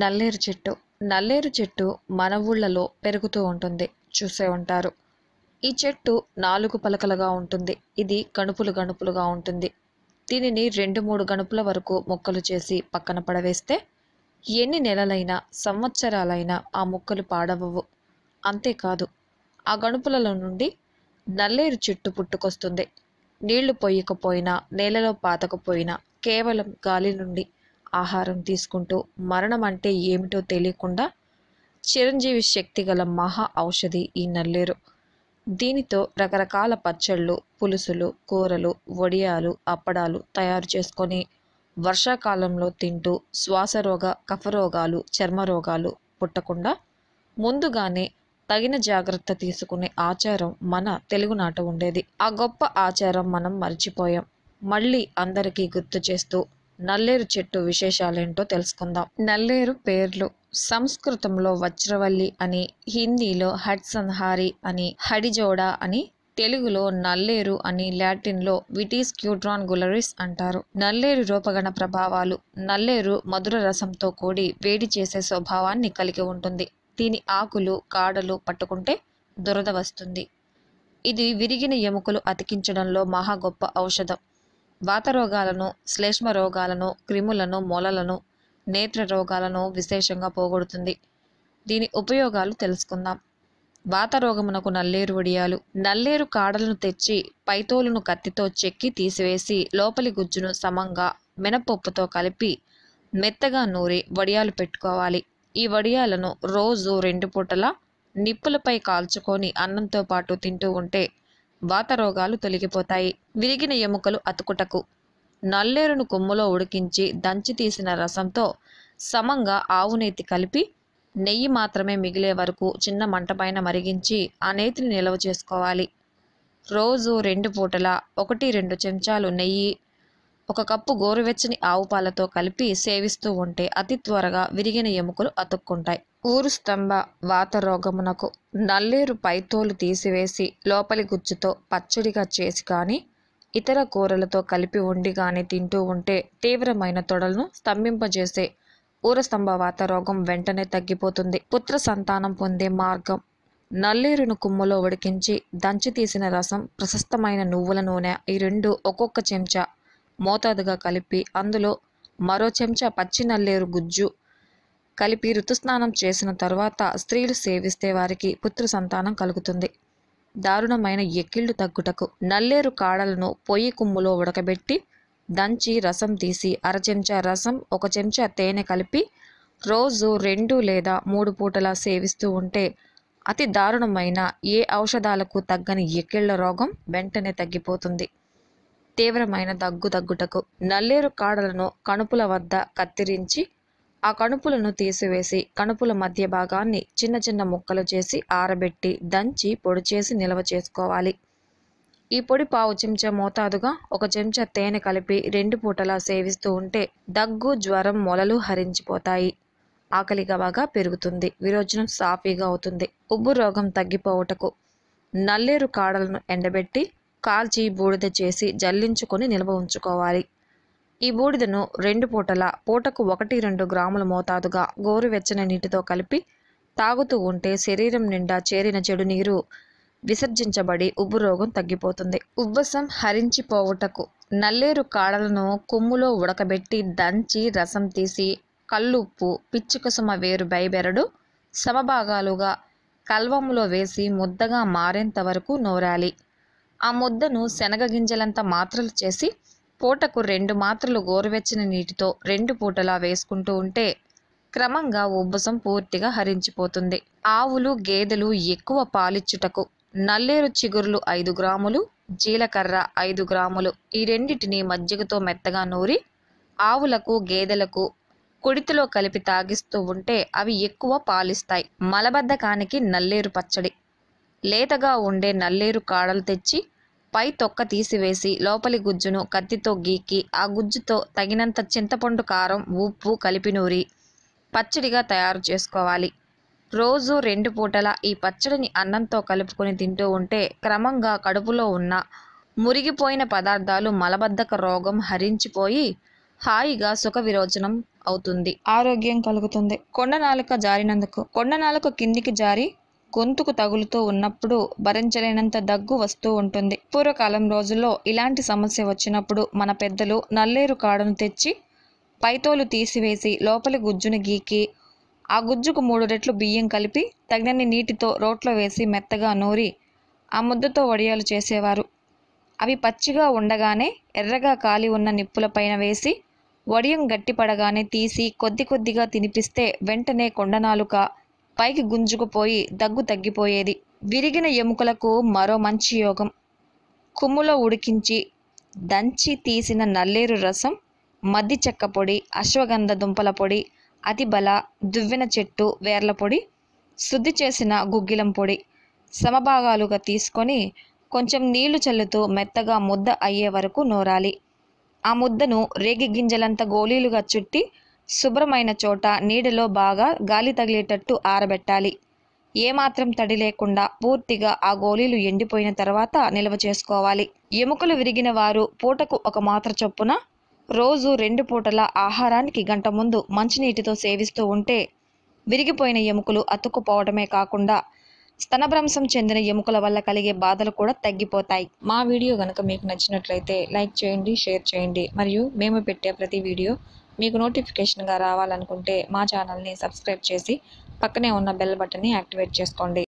నల్లేరు చెట్టు నల్లేరు చెట్టు మన ఊళ్ళలో పెరుగుతూ ఉంటుంది చూసే ఉంటారు ఈ చెట్టు నాలుగు పలకలుగా ఉంటుంది ఇది గణుపులు గణుపులుగా ఉంటుంది దీనిని రెండు మూడు గణుపుల వరకు మొక్కలు చేసి పక్కన పడవేస్తే ఎన్ని నెలలైనా సంవత్సరాలైనా ఆ మొక్కలు పాడవవు అంతేకాదు ఆ గణుపులలో నుండి నల్లేరు చెట్టు పుట్టుకొస్తుంది నీళ్లు పోయకపోయినా నేలలో పాతకపోయినా కేవలం గాలి నుండి ఆహారం తీసుకుంటూ మరణం అంటే ఏమిటో తెలియకుండా చిరంజీవి శక్తి గల మహా ఔషధి ఈ నల్లేరు దీనితో రకరకాల పచ్చళ్ళు పులుసులు కూరలు వడియాలు అప్పడాలు తయారు చేసుకొని వర్షాకాలంలో తింటూ శ్వాసరోగ కఫరోగాలు చర్మరోగాలు పుట్టకుండా ముందుగానే తగిన జాగ్రత్త తీసుకునే ఆచారం మన తెలుగునాట ఉండేది ఆ గొప్ప ఆచారం మనం మర్చిపోయాం మళ్ళీ అందరికీ గుర్తు చేస్తూ నల్లేరు చెట్టు విశేషాలేంటో తెలుసుకుందాం నల్లేరు పేర్లు సంస్కృతంలో వజ్రవల్లి అని హిందీలో హడ్సన్హారి అని హడిజోడా అని తెలుగులో నల్లేరు అని లాటిన్లో విటీస్ క్యూట్రాన్ గులరిస్ అంటారు నల్లేరు రూపగణ ప్రభావాలు నల్లేరు మధుర రసంతో కూడి వేడి చేసే స్వభావాన్ని కలిగి ఉంటుంది దీని ఆకులు కాడలు పట్టుకుంటే దురద వస్తుంది ఇది విరిగిన ఎముకలు అతికించడంలో మహా గొప్ప ఔషధం వాత రోగాలను శ్లేష్మ రోగాలను క్రిములను మొలలను నేత్ర రోగాలను విశేషంగా పోగొడుతుంది దీని ఉపయోగాలు తెలుసుకుందాం వాత రోగమునకు నల్లేరు వడియాలు నల్లేరు కాడలను తెచ్చి పైతోలును కత్తితో చెక్కి తీసివేసి లోపలి గుజ్జును సమంగా మినపప్పుతో కలిపి మెత్తగా నూరి వడియాలు పెట్టుకోవాలి ఈ వడియాలను రోజు రెండు పూటలా నిప్పులపై కాల్చుకొని అన్నంతో పాటు తింటూ ఉంటే వాత రోగాలు తొలగిపోతాయి విరిగిన ఎముకలు అతుకుటకు నల్లేరును కొమ్ములో ఉడికించి దంచి తీసిన రసంతో సమంగా ఆవు నేతి కలిపి నెయ్యి మాత్రమే మిగిలే వరకు చిన్న మంట పైన మరిగించి ఆ నేతిని నిల్వ చేసుకోవాలి రోజు రెండు పూటల ఒకటి రెండు చెంచాలు నెయ్యి ఒక కప్పు గోరువెచ్చని ఆవు పాలతో కలిపి సేవిస్తూ ఉంటే అతి త్వరగా విరిగిన ఎముకలు అతుక్కుంటాయి ఊరు స్తంభ వాత రోగమునకు నల్లేరు పైతోలు తీసివేసి లోపలి గుజ్జుతో పచ్చడిగా చేసి కానీ ఇతర కూరలతో కలిపి వండి కానీ తింటూ ఉంటే తీవ్రమైన తొడలను స్తంభింపజేసే వాత రోగం వెంటనే తగ్గిపోతుంది పుత్ర సంతానం పొందే మార్గం నల్లేరును కుమ్ములో ఉడికించి దంచి తీసిన రసం ప్రశస్తమైన నువ్వుల నూనె ఈ రెండు ఒక్కొక్క చెంచా మోతాదుగా కలిపి అందులో మరో చెంచా పచ్చి నల్లేరు గుజ్జు కలిపి ఋతుస్నానం చేసిన తర్వాత స్త్రీలు సేవిస్తే వారికి పుత్ర సంతానం కలుగుతుంది దారుణమైన ఎక్కిళ్ళు తగ్గుటకు నల్లేరు కాడలను పొయ్యి కుమ్ములో ఉడకబెట్టి దంచి రసం తీసి అర చెంచా రసం ఒక చెంచా తేనె కలిపి రోజు రెండు లేదా మూడు పూటలా సేవిస్తూ ఉంటే అతి దారుణమైన ఏ ఔషధాలకు తగ్గని ఎక్కిళ్ల రోగం వెంటనే తగ్గిపోతుంది తీవ్రమైన దగ్గు దగ్గుటకు నల్లేరు కాడలను కణుపుల వద్ద కత్తిరించి ఆ కణుపులను తీసివేసి కణుపుల మధ్య భాగాన్ని చిన్న చిన్న ముక్కలు చేసి ఆరబెట్టి దంచి పొడి చేసి నిల్వ చేసుకోవాలి ఈ పొడి పావు చెంచా మోతాదుగా ఒక చెంచా తేనె కలిపి రెండు పూటలా సేవిస్తూ ఉంటే దగ్గు జ్వరం మొలలు హరించిపోతాయి ఆకలిగా బాగా పెరుగుతుంది విరోచనం సాఫీగా అవుతుంది ఉబ్బు రోగం తగ్గిపోవుటకు నల్లేరు కాడలను ఎండబెట్టి కాల్చి బూడిద చేసి జల్లించుకొని నిల్వ ఉంచుకోవాలి ఈ బూడిదను రెండు పూటల పూటకు ఒకటి రెండు గ్రాముల మోతాదుగా గోరువెచ్చని నీటితో కలిపి తాగుతూ ఉంటే శరీరం నిండా చేరిన చెడు నీరు విసర్జించబడి ఉబ్బు రోగం తగ్గిపోతుంది ఉబ్బసం హరించిపోవుటకు నల్లేరు కాడలను కొమ్ములో ఉడకబెట్టి దంచి రసం తీసి కల్లుప్పు పిచ్చుకసుమ వేరు బయబెరడు సమభాగాలుగా కల్వములో వేసి ముద్దగా మారేంత వరకు నోరాలి ఆ ముద్దను శనగ గింజలంత మాత్రలు చేసి పూటకు రెండు మాత్రలు గోరువెచ్చని నీటితో రెండు పూటలా వేసుకుంటూ ఉంటే క్రమంగా ఉబ్బసం పూర్తిగా హరించిపోతుంది ఆవులు గేదెలు ఎక్కువ పాలిచ్చుటకు నల్లేరు చిగురులు ఐదు గ్రాములు జీలకర్ర ఐదు గ్రాములు ఈ రెండింటిని మజ్జిగతో మెత్తగా నూరి ఆవులకు గేదెలకు కుడితిలో కలిపి తాగిస్తూ ఉంటే అవి ఎక్కువ పాలిస్తాయి మలబద్ధకానికి నల్లేరు పచ్చడి లేతగా ఉండే నల్లేరు కాడలు తెచ్చి పై తొక్క తీసివేసి లోపలి గుజ్జును కత్తితో గీకి ఆ గుజ్జుతో తగినంత చింతపండు కారం ఉప్పు కలిపి నూరి పచ్చడిగా తయారు చేసుకోవాలి రోజు రెండు పూటల ఈ పచ్చడిని అన్నంతో కలుపుకొని తింటూ ఉంటే క్రమంగా కడుపులో ఉన్న మురిగిపోయిన పదార్థాలు మలబద్ధక రోగం హరించిపోయి హాయిగా సుఖ విరోచనం అవుతుంది ఆరోగ్యం కలుగుతుంది కొండనాలక జారినందుకు కొండ కిందికి జారి గొంతుకు తగులుతూ ఉన్నప్పుడు భరించలేనంత దగ్గు వస్తూ ఉంటుంది పూర్వకాలం రోజుల్లో ఇలాంటి సమస్య వచ్చినప్పుడు మన పెద్దలు నల్లేరు కాడను తెచ్చి పైతోలు తీసివేసి లోపలి గుజ్జును గీకి ఆ గుజ్జుకు మూడు రెట్లు బియ్యం కలిపి తగినన్ని నీటితో రోట్లో వేసి మెత్తగా నూరి ఆ ముద్దతో వడియాలు చేసేవారు అవి పచ్చిగా ఉండగానే ఎర్రగా కాలి ఉన్న నిప్పులపైన వేసి వడియం గట్టిపడగానే తీసి కొద్ది కొద్దిగా తినిపిస్తే వెంటనే కొండనాలుక పైకి గుంజుకుపోయి దగ్గు తగ్గిపోయేది విరిగిన ఎముకలకు మరో మంచి యోగం కుమ్ములో ఉడికించి దంచి తీసిన నల్లేరు రసం మద్ది చెక్క పొడి అశ్వగంధ దుంపల పొడి అతిబల దువ్వెన చెట్టు వేర్ల పొడి శుద్ధి చేసిన గుగ్గిలం పొడి సమభాగాలుగా తీసుకొని కొంచెం నీళ్లు చల్లుతూ మెత్తగా ముద్ద అయ్యే వరకు నోరాలి ఆ ముద్దను రేగి గింజలంత గోళీలుగా చుట్టి శుభ్రమైన చోట నీడలో బాగా గాలి తగిలేటట్టు ఆరబెట్టాలి ఏమాత్రం తడి లేకుండా పూర్తిగా ఆ గోళీలు ఎండిపోయిన తర్వాత నిల్వ చేసుకోవాలి ఎముకలు విరిగిన వారు పూటకు ఒక మాత్ర చొప్పున రోజు రెండు పూటల ఆహారానికి గంట ముందు మంచినీటితో సేవిస్తూ ఉంటే విరిగిపోయిన ఎముకలు అతుక్కుపోవడమే కాకుండా స్తనభ్రంశం చెందిన ఎముకల వల్ల కలిగే బాధలు కూడా తగ్గిపోతాయి మా వీడియో కనుక మీకు నచ్చినట్లయితే లైక్ చేయండి షేర్ చేయండి మరియు మేము పెట్టే ప్రతి వీడియో మీకు నోటిఫికేషన్గా రావాలనుకుంటే మా ఛానల్ని సబ్స్క్రైబ్ చేసి పక్కనే ఉన్న బెల్ బటన్ని యాక్టివేట్ చేసుకోండి